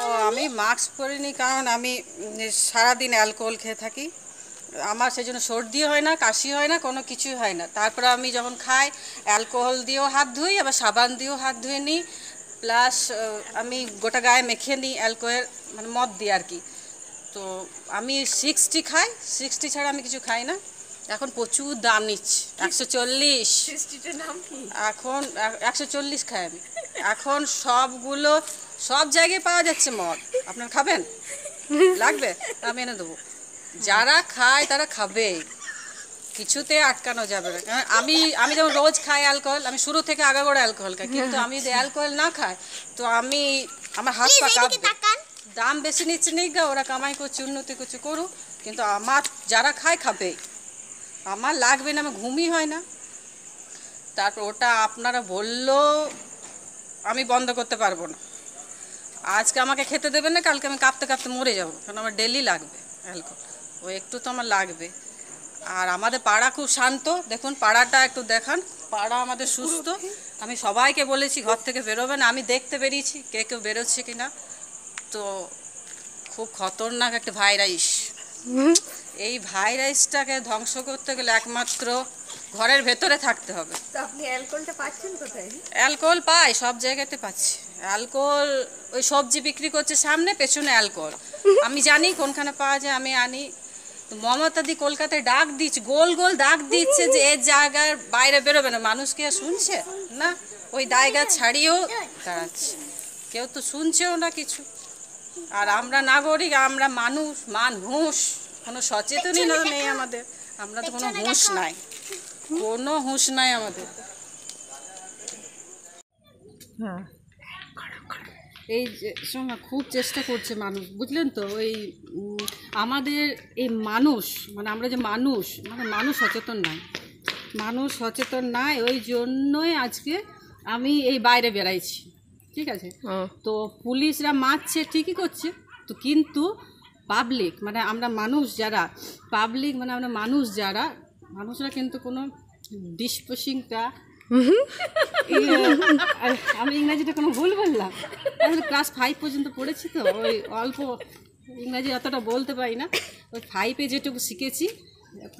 ও আমি মাস্ক পরিনি কারণ আমি সারাদিন অ্যালকোহল খেয়ে থাকি আমার সেই জন্য সর্দি হয় না কাশি হয় না কোনো কিছুই হয় না তারপরে আমি যখন খাই অ্যালকোহল দিয়েও হাত ধুই আবার সাবান দিয়েও হাত ধুয়ে নিই প্লাস আমি গোটা গায়ে মেখে নিই অ্যালকোহল মানে মদ দিই আর কি তো আমি সিক্সটি খাই সিক্সটি ছাড়া আমি কিছু খাই না এখন প্রচুর দাম নিচ্ছি একশো চল্লিশ এখন একশো চল্লিশ খাই আমি এখন সবগুলো সব জায়গায় পাওয়া যাচ্ছে মদ আপনার খাবেন লাগবে আমি এনে দেবো যারা খায় তারা খাবে কিছুতে আটকানো যাবে না আমি আমি যেমন রোজ খাই অ্যালকোহল আমি শুরু থেকে আগাগোড়া অ্যালকোহল খাই কিন্তু আমি যদি অ্যালকোহল না খাই তো আমি আমার হাত পা কাঁপবে দাম বেশি নিচ্ছে নেই গা ওরা কামাই করছে উন্নতি কিছু করুক কিন্তু আমার যারা খায় খাবে আমার লাগবে না আমার ঘুমই হয় না তারপর ওটা আপনারা বললো আমি বন্ধ করতে পারবো না আজকে আমাকে খেতে দেবে না কালকে আমি কাঁপতে কাঁপতে মরে যাবো কারণ আমার ডেলি লাগবে অ্যালকোহল ও একটু তো আমার লাগবে আর আমাদের পাড়া খুব শান্ত দেখুন পাড়াটা একটু দেখান পাড়া আমাদের সুস্থ আমি সবাইকে বলেছি ঘর থেকে বেরোবে না আমি দেখতে বেরিয়েছি কে কেউ বেরোচ্ছে কি না তো খুব খতরনাক একটা ভাইরাইস এই ভাইরাইসটাকে ধ্বংস করতে গেলে একমাত্র ঘরের ভেতরে থাকতে হবে অ্যালকোহল পাই সব জায়গাতে পাচ্ছি অ্যালকোহল ওই সবজি বিক্রি করছে সামনে পেছনে অ্যালকোহল আমি জানি কোনখানে পাওয়া যায় আমি আনি মমতাদি কলকাতায় ডাক দিচ্ছে গোল গোল ডাক দিচ্ছে যে এর জায়গার বাইরে বেরোবে না মানুষ কি আর শুনছে না ওই জায়গা ছাড়িয়েও দাঁড়াচ্ছে কেউ তো শুনছেও না কিছু আর আমরা নাগরিক আমরা মানুষ মানুষ কোনো সচেতনই না নেই আমাদের আমরা তো কোনো হুঁশ নাই কোনো হুঁশ নাই আমাদের হ্যাঁ এই সঙ্গে খুব চেষ্টা করছে মানুষ বুঝলেন তো ওই আমাদের এই মানুষ মানে আমরা যে মানুষ মানে মানুষ সচেতন নাই মানুষ সচেতন নাই ওই জন্যই আজকে আমি এই বাইরে বেড়াইছি ঠিক আছে তো পুলিশরা মারছে ঠিকই করছে তো কিন্তু পাবলিক মানে আমরা মানুষ যারা পাবলিক মানে আমরা মানুষ যারা মানুষরা কিন্তু কোনো ডিসপোসিংটা আমি ইংরাজিটা কোনো ভুল বললাম আমি ক্লাস ফাইভ পর্যন্ত পড়েছি তো ওই অল্প ইংরাজি অতটা বলতে পারি না ওই ফাইভে যেটুকু শিখেছি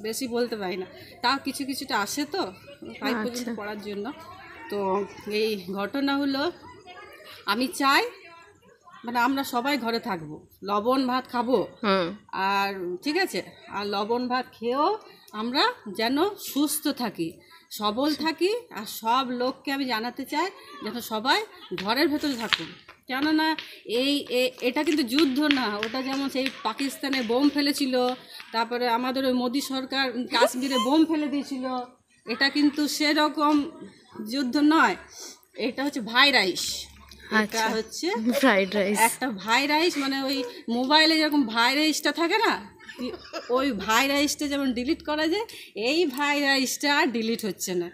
বেশি বলতে পারি না তাও কিছু কিছুটা আসে তো ফাইভ পর্যন্ত আচ্ছা। পড়ার জন্য তো এই ঘটনা হলো আমি চাই মানে আমরা সবাই ঘরে থাকবো লবণ ভাত খাবো আর ঠিক আছে আর লবণ ভাত খেয়েও আমরা যেন সুস্থ থাকি সবল আচ্ছা। থাকি আর সব লোককে আমি জানাতে চাই যেন সবাই ঘরের ভেতরে থাকুন কেননা এই এটা কিন্তু যুদ্ধ না ওটা যেমন সেই পাকিস্তানে বোম ফেলেছিল তারপরে আমাদের ওই মোদী সরকার কাশ্মীরে বোম ফেলে দিয়েছিল এটা কিন্তু সেরকম যুদ্ধ নয় এটা হচ্ছে ভাইরাইস এটা আচ্ছা, হচ্ছে ভাই রাইস একটা ভাইরাইস মানে ওই মোবাইলে যেরকম ভাইরাইসটা থাকে না ওই ভাইরাইসটা যেমন ডিলিট করা যায় এই ভাইরাইসটা আর ডিলিট হচ্ছে না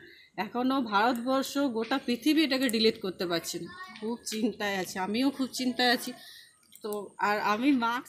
এখনও ভারতবর্ষ গোটা পৃথিবী এটাকে ডিলিট করতে পারছে না খুব চিন্তায় আছে আমিও খুব চিন্তায় আছি তো আর আমি মাস্ক